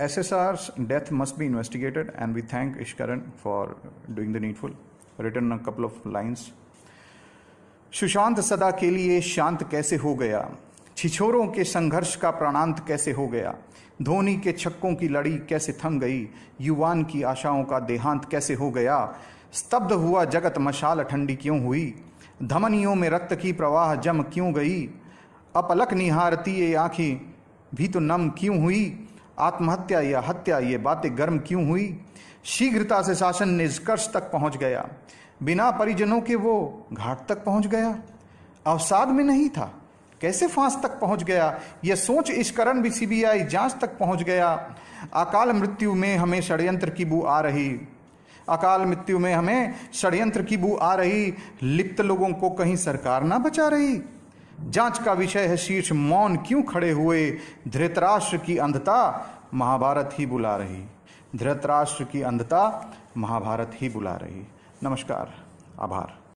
SSR's death must be investigated, and we thank Ishkaran for doing the needful. Written a couple of lines. Sushant सदा के लिए शांत कैसे हो गया छिछोरों के संघर्ष का प्राणांत कैसे हो गया धोनी के छक्कों की लड़ी कैसे थम गई युवान की आशाओं का देहांत कैसे हो गया स्तब्ध हुआ जगत मशाल ठंडी क्यों हुई धमनियों में रक्त की प्रवाह जम क्यों गई अपलक निहारती ये आंखें भी तो नम क्यों हुई आत्महत्या या हत्या ये बातें गर्म क्यों हुई शीघ्रता से शासन निष्कर्ष तक पहुंच गया बिना परिजनों के वो घाट तक पहुंच गया अवसाद में नहीं था कैसे फांस तक पहुंच गया यह सोच इस करण भी सीबीआई जांच तक पहुंच गया अकाल मृत्यु में हमें षड्यंत्र की बू आ रही अकाल मृत्यु में हमें षड्यंत्र की बू आ रही लिप्त लोगों को कहीं सरकार ना बचा रही जांच का विषय है शीर्ष मौन क्यों खड़े हुए धृतराष्ट्र की अंधता महाभारत ही बुला रही धृतराष्ट्र की अंधता महाभारत ही बुला रही नमस्कार आभार